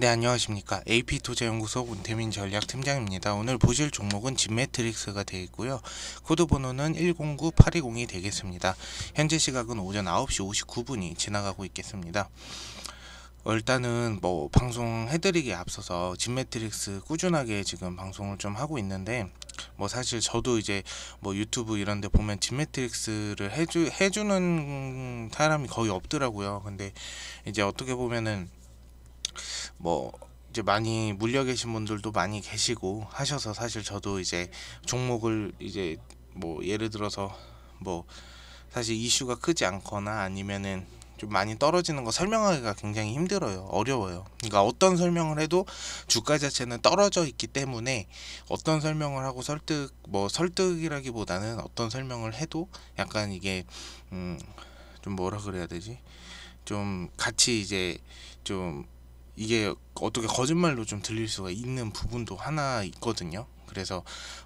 네 안녕하십니까 AP투자연구소 문태민 전략팀장입니다. 오늘 보실 종목은 진매트릭스가 되어 있고요. 코드 번호는 109820이 되겠습니다. 현재 시각은 오전 9시 59분이 지나가고 있겠습니다. 일단은 뭐 방송 해드리기에 앞서서 진매트릭스 꾸준하게 지금 방송을 좀 하고 있는데 뭐 사실 저도 이제 뭐 유튜브 이런 데 보면 진매트릭스를 해주, 해주는 사람이 거의 없더라고요. 근데 이제 어떻게 보면은 뭐 이제 많이 물려 계신 분들도 많이 계시고 하셔서 사실 저도 이제 종목을 이제 뭐 예를 들어서 뭐 사실 이슈가 크지 않거나 아니면은 좀 많이 떨어지는 거 설명하기가 굉장히 힘들어요. 어려워요. 그러니까 어떤 설명을 해도 주가 자체는 떨어져 있기 때문에 어떤 설명을 하고 설득 뭐 설득이라기보다는 어떤 설명을 해도 약간 이게 음 좀 뭐라 그래야 되지? 좀 같이 이제 좀 이게 어떻게 거짓말로 좀 들릴 수가 있는 부분도 하나 있거든요. 그래서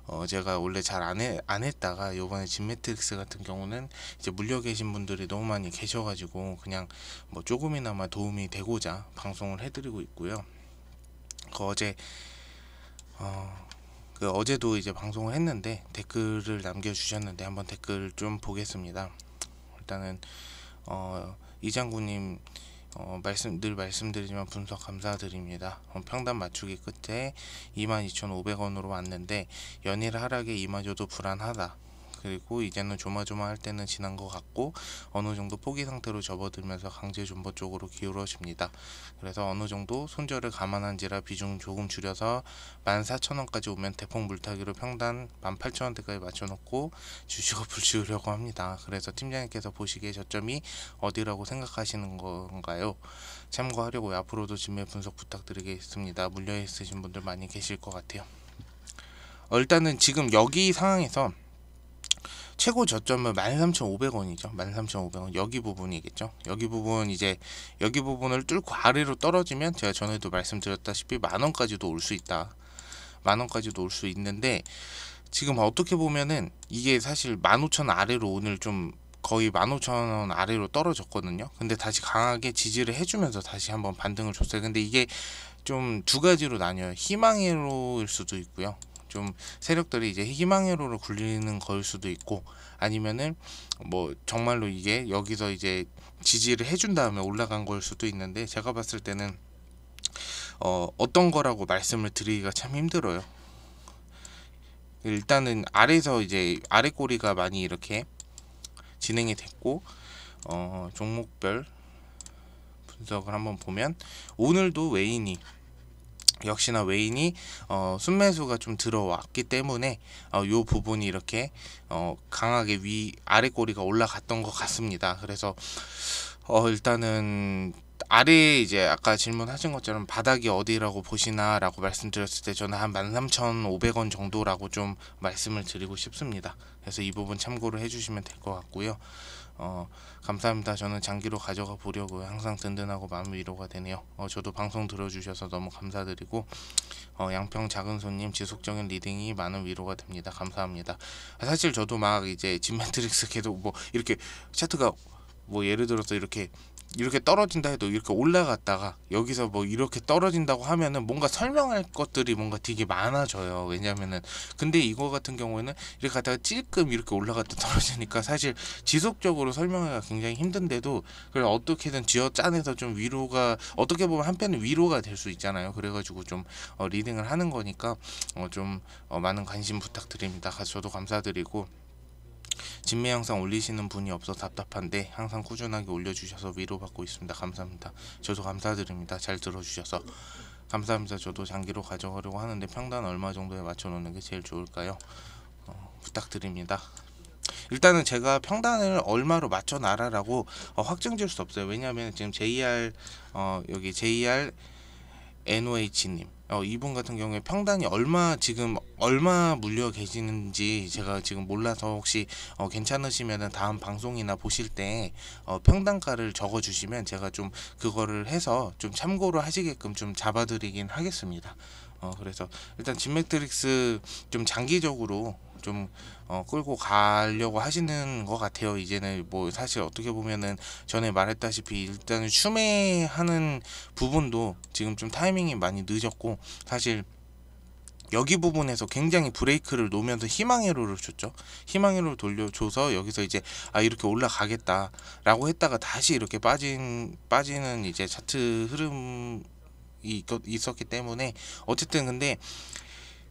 어 제가 원래 잘안안 했다가 요번에 진매트릭스 같은 경우는 이제 물려 계신 분들이 너무 많이 계셔 가지고 그냥 뭐 조금이나마 도움이 되고자 방송을 해 드리고 있고요. 그 어제 어, 그 어제도 이제 방송을 했는데 댓글을 남겨 주셨는데 한번 댓글 좀 보겠습니다. 일단은 어 이장구님 어, 말씀 늘 말씀드리지만 분석 감사드립니다. 어, 평단 맞추기 끝에 22,500원으로 왔는데 연일 하락에 이마저도 불안하다. 그리고 이제는 조마조마할 때는 지난 것 같고 어느 정도 포기 상태로 접어들면서 강제 존버 쪽으로 기울어집니다. 그래서 어느 정도 손절을 감안한지라 비중 조금 줄여서 14,000원까지 오면 대폭 물타기로 평단 18,000원대까지 맞춰놓고 주식업을 지으려고 합니다. 그래서 팀장님께서 보시기에 저점이 어디라고 생각하시는 건가요? 참고하려고 앞으로도 진매 분석 부탁드리겠습니다. 물려 있으신 분들 많이 계실 것 같아요. 어, 일단은 지금 여기 상황에서 최고 저점은 13,500원이죠. 13,500원. 여기 부분이겠죠. 여기 부분 이제 여기 부분을 뚫고 아래로 떨어지면 제가 전에도 말씀드렸다시피 만 원까지도 올 수 있다. 만 원까지도 올 수 있는데 지금 어떻게 보면은 이게 사실 15,000 아래로 오늘 좀 거의 15,000원 아래로 떨어졌거든요. 근데 다시 강하게 지지를 해주면서 다시 한번 반등을 줬어요. 근데 이게 좀 두 가지로 나뉘어요. 희망으로일 수도 있고요. 좀 세력들이 이제 희망회로로 굴리는 걸 수도 있고 아니면은 뭐 정말로 이게 여기서 이제 지지를 해준 다음에 올라간 걸 수도 있는데 제가 봤을 때는 어, 어떤 거라고 말씀을 드리기가 참 힘들어요. 일단은 아래서 이제 아래 꼬리가 많이 이렇게 진행이 됐고 어, 종목별 분석을 한번 보면 오늘도 외인이 역시나 웨인이 어, 순매수가 좀 들어왔기 때문에 어, 요 부분이 이렇게 어, 강하게 위 아래 꼬리가 올라갔던 것 같습니다. 그래서 어, 일단은 아래 이제 아까 질문하신 것처럼 바닥이 어디라고 보시나라고 말씀드렸을 때 저는 한 13,500원 정도라고 좀 말씀을 드리고 싶습니다. 그래서 이 부분 참고를 해주시면 될 것 같고요. 어, 감사합니다. 저는 장기로 가져가 보려고요. 항상 든든하고 마음 위로가 되네요. 어, 저도 방송 들어주셔서 너무 감사드리고 어, 양평 작은 손님 지속적인 리딩이 많은 위로가 됩니다. 감사합니다. 아, 사실 저도 막 이제 진 매트릭스 계속 뭐 이렇게 차트가 뭐 예를 들어서 이렇게 이렇게 떨어진다 해도 이렇게 올라갔다가 여기서 뭐 이렇게 떨어진다고 하면은 뭔가 설명할 것들이 뭔가 되게 많아져요. 왜냐면은 근데 이거 같은 경우에는 이렇게 갔다가 찔끔 이렇게 올라갔다 떨어지니까 사실 지속적으로 설명하기가 굉장히 힘든데도 그걸 어떻게든 지어 짜내서 좀 위로가 어떻게 보면 한편은 위로가 될 수 있잖아요. 그래가지고 좀 어, 리딩을 하는 거니까 어, 좀 어, 많은 관심 부탁드립니다. 저도 감사드리고. 진미 영상 올리시는 분이 없어 답답한데 항상 꾸준하게 올려주셔서 위로받고 있습니다. 감사합니다. 저도 감사드립니다. 잘 들어주셔서 감사합니다. 저도 장기로 가져가려고 하는데 평단 얼마 정도에 맞춰놓는 게 제일 좋을까요? 어, 부탁드립니다. 일단은 제가 평단을 얼마로 맞춰놔라라고 어, 확정 지을 수 없어요. 왜냐하면 지금 JR 어, 여기 JR NOH님 어, 이분 같은 경우에 평당이 얼마 지금 얼마 물려 계시는지 제가 지금 몰라서 혹시 어, 괜찮으시면 다음 방송이나 보실 때 어, 평당가를 적어주시면 제가 좀 그거를 해서 좀 참고로 하시게끔 좀 잡아드리긴 하겠습니다. 어, 그래서 일단 진맥트릭스 좀 장기적으로 좀 어, 끌고 가려고 하시는 것 같아요. 이제는 뭐 사실 어떻게 보면은 전에 말했다시피 일단은 춤에하는 부분도 지금 좀 타이밍이 많이 늦었고 사실 여기 부분에서 굉장히 브레이크를 놓으면서 희망회 로를 줬죠. 희망회 로를 돌려줘서 여기서 이제 아 이렇게 올라가겠다라고 했다가 다시 이렇게 빠진 빠지는 이제 차트 흐름이 있었기 때문에 어쨌든 근데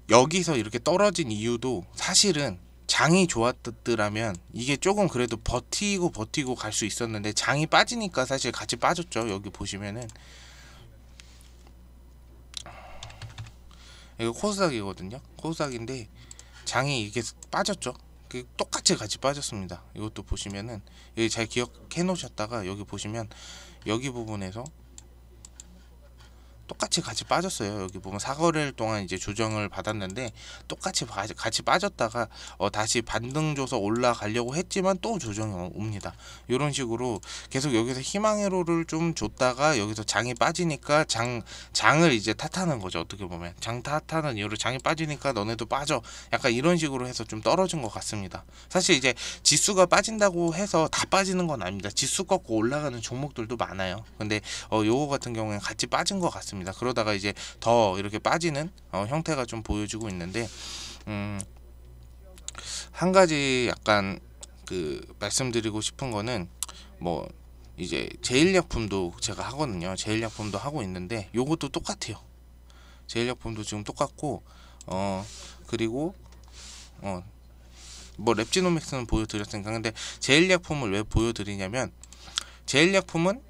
여기서 이렇게 떨어진 이유도 사실은 장이 좋았더라면 이게 조금 그래도 버티고 버티고 갈 수 있었는데 장이 빠지니까 사실 같이 빠졌죠. 여기 보시면은 이거 코스닥이거든요. 코스닥인데 장이 이게 빠졌죠. 그 똑같이 같이 빠졌습니다. 이것도 보시면은 여기 잘 기억해 놓으셨다가 여기 보시면 여기 부분에서 똑같이 같이 빠졌어요. 여기 보면 사거래일 동안 이제 조정을 받았는데 똑같이 같이 빠졌다가 어, 다시 반등 줘서 올라가려고 했지만 또 조정이 옵니다. 이런 식으로 계속 여기서 희망의 로를 좀 줬다가 여기서 장이 빠지니까 장 장을 이제 탓하는 거죠. 어떻게 보면 장 탓하는 이유로 장이 빠지니까 너네도 빠져. 약간 이런 식으로 해서 좀 떨어진 것 같습니다. 사실 이제 지수가 빠진다고 해서 다 빠지는 건 아닙니다. 지수 꺾고 올라가는 종목들도 많아요. 근데 어, 요거 같은 경우에는 같이 빠진 것 같습니다. 있습니다. 그러다가 이제 더 이렇게 빠지는 어, 형태가 좀 보여지고 있는데 음, 한 가지 약간 그 말씀드리고 싶은 거는 뭐 이제 제일약품도 제가 하거든요. 제일약품도 하고 있는데 요것도 똑같아요. 제일약품도 지금 똑같고 어 그리고 어뭐 랩지노믹스는 보여드렸으니까 근데 제일약품을 왜 보여드리냐면 제일약품은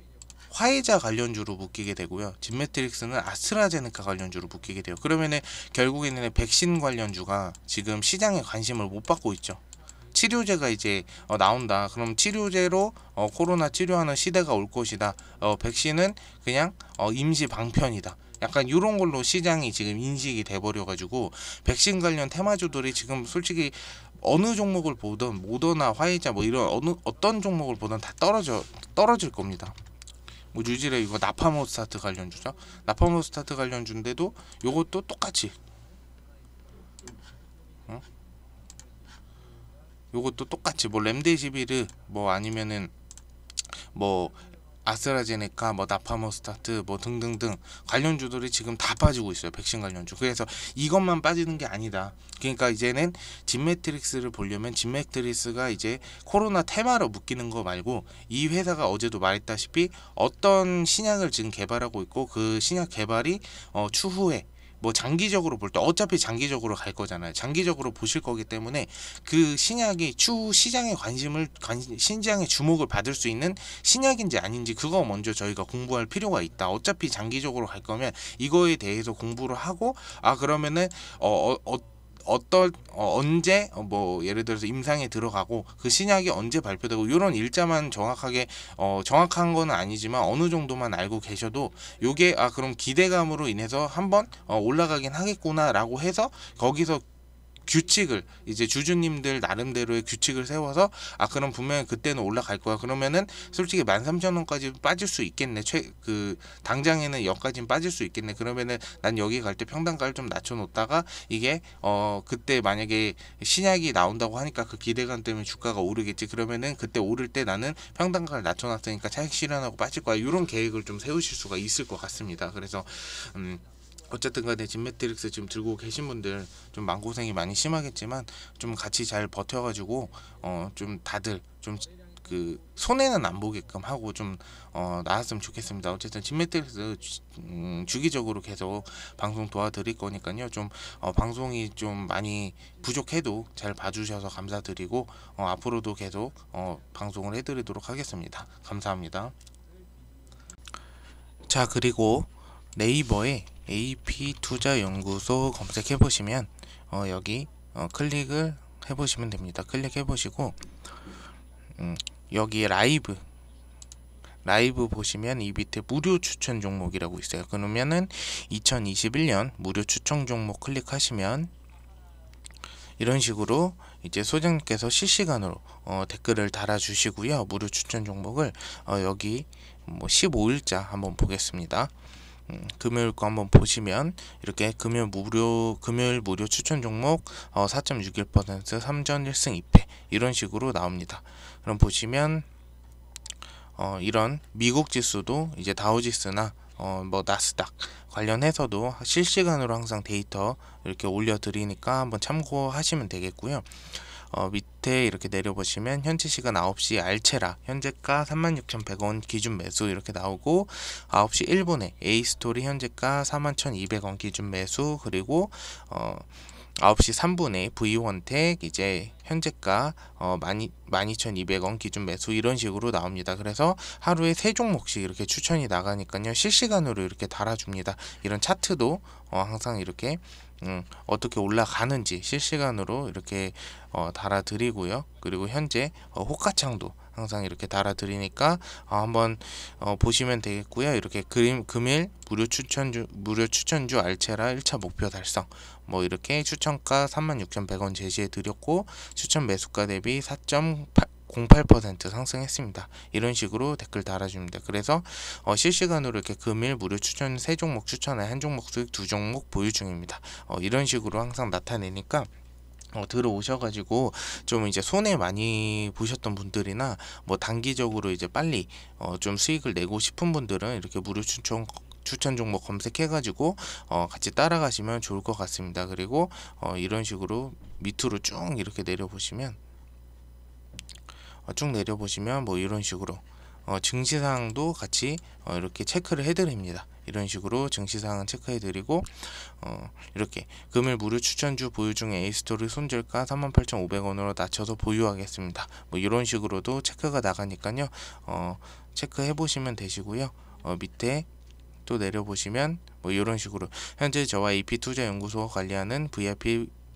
화이자 관련주로 묶이게 되고요. 진메트릭스는 아스트라제네카 관련주로 묶이게 돼요. 그러면은 결국에는 백신 관련주가 지금 시장에 관심을 못 받고 있죠. 치료제가 이제 어, 나온다. 그럼 치료제로 어, 코로나 치료하는 시대가 올 것이다. 어, 백신은 그냥 어, 임시 방편이다. 약간 이런 걸로 시장이 지금 인식이 돼버려가지고 백신 관련 테마주들이 지금 솔직히 어느 종목을 보든 모더나 화이자 뭐 이런 어느 어떤 종목을 보든 다 떨어져 떨어질 겁니다. 뭐 뉴질의 이거 나파모스타트 관련주죠. 나파모스타트 관련주인데도 요것도 똑같이 어? 요것도 똑같이 뭐 램데시비르 뭐 아니면은 뭐 아스트라제네카, 뭐 나파모스타트, 뭐 등등등 관련주들이 지금 다 빠지고 있어요. 백신 관련주. 그래서 이것만 빠지는 게 아니다. 그러니까 이제는 진매트릭스를 보려면 진매트릭스가 이제 코로나 테마로 묶이는 거 말고 이 회사가 어제도 말했다시피 어떤 신약을 지금 개발하고 있고 그 신약 개발이 어, 추후에 뭐 장기적으로 볼 때 어차피 장기적으로 갈 거잖아요. 장기적으로 보실 거기 때문에 그 신약이 추후 시장의 관심을 관, 신장의 주목을 받을 수 있는 신약인지 아닌지 그거 먼저 저희가 공부할 필요가 있다. 어차피 장기적으로 갈 거면 이거에 대해서 공부를 하고 아 그러면은 어, 어, 어 어떨 어, 언제 어, 뭐 예를 들어서 임상에 들어가고 그 신약이 언제 발표되고 이런 일자만 정확하게 어, 정확한 건 아니지만 어느 정도만 알고 계셔도 요게 아 그럼 기대감으로 인해서 한번 어, 올라가긴 하겠구나라고 해서 거기서 규칙을 이제 주주님들 나름대로의 규칙을 세워서 아 그럼 분명히 그때는 올라갈 거야 그러면은 솔직히 만 삼천 원까지 빠질 수 있겠네 최 그 당장에는 여까지 빠질 수 있겠네 그러면은 난 여기 갈 때 평단가를 좀 낮춰놓다가 이게 어 그때 만약에 신약이 나온다고 하니까 그 기대감 때문에 주가가 오르겠지 그러면은 그때 오를 때 나는 평단가를 낮춰놨으니까 차익 실현하고 빠질 거야 이런 계획을 좀 세우실 수가 있을 것 같습니다 그래서 음 어쨌든 간에 진매트릭스 지금 들고 계신 분들 좀만고생이 많이 심하겠지만 좀 같이 잘 버텨가지고 어 좀 다들 좀 그 손해는 안 보게끔 하고 좀 어 나왔으면 좋겠습니다. 어쨌든 진매트릭스 음 주기적으로 계속 방송 도와드릴 거니까요. 좀 어 방송이 좀 많이 부족해도 잘 봐주셔서 감사드리고 어 앞으로도 계속 어 방송을 해드리도록 하겠습니다. 감사합니다. 자 그리고 네이버에 AP투자연구소 검색해 보시면 어, 여기 어, 클릭을 해 보시면 됩니다 클릭해 보시고 음, 여기 라이브 라이브 보시면 이 밑에 무료 추천 종목이라고 있어요 그러면은 2021년 무료 추천 종목 클릭하시면 이런 식으로 이제 소장님께서 실시간으로 어, 댓글을 달아주시고요 무료 추천 종목을 어, 여기 뭐 15일자 한번 보겠습니다 금요일 거 한번 보시면 이렇게 금요일 무료 금요일 무료 추천 종목 어, 4.61% 3전 1승 2패 이런 식으로 나옵니다. 그럼 보시면 어, 이런 미국 지수도 이제 다우지수나 어, 뭐 나스닥 관련해서도 실시간으로 항상 데이터 이렇게 올려드리니까 한번 참고하시면 되겠고요. 어, 밑, 밑에 이렇게 내려보시면 현재 시간 9시 알체라 현재가 36,100원 기준 매수 이렇게 나오고 9시 1분에 에이스토리 현재가 41,200원 기준 매수 그리고 어 9시3분에 V원택 이제 현재가 어, 12,200원 기준 매수 이런 식으로 나옵니다. 그래서 하루에 세 종목씩 이렇게 추천이 나가니까요. 실시간으로 이렇게 달아줍니다. 이런 차트도 어, 항상 이렇게 음, 어떻게 올라가는지 실시간으로 이렇게 어, 달아드리고요. 그리고 현재 어, 호가창도 항상 이렇게 달아드리니까 어, 한번 어, 보시면 되겠고요. 이렇게 그 금일 무료 추천주 무료 추천주 알체라 1차 목표 달성 뭐 이렇게 추천가 36,100원 제시해 드렸고 추천 매수가 대비 4.8 0.8% 상승했습니다. 이런 식으로 댓글 달아줍니다. 그래서 어, 실시간으로 이렇게 금일 무료 추천 세 종목 추천에 한 종목 수익 두 종목 보유 중입니다. 어, 이런 식으로 항상 나타내니까 어, 들어오셔가지고 좀 이제 손해 많이 보셨던 분들이나 뭐 단기적으로 이제 빨리 어, 좀 수익을 내고 싶은 분들은 이렇게 무료 추천 추천 종목 검색해가지고 어, 같이 따라가시면 좋을 것 같습니다. 그리고 어, 이런 식으로 밑으로 쭉 이렇게 내려보시면 어, 쭉 내려보시면 뭐 이런 식으로 어, 증시상도 같이 어, 이렇게 체크를 해드립니다. 이런 식으로 증시사항은 체크해드리고 어, 이렇게 금일 무료 추천주 보유 중에에이스토리 손절가 38,500원으로 낮춰서 보유하겠습니다. 뭐 이런 식으로도 체크가 나가니까요. 어, 체크해 보시면 되시고요. 어, 밑에 또 내려보시면 뭐 이런 식으로 현재 저와 AP투자연구소가 관리하는 VIP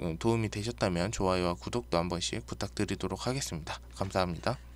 어, 도움이 되셨다면 좋아요와 구독도 한 번씩 부탁드리도록 하겠습니다. 감사합니다.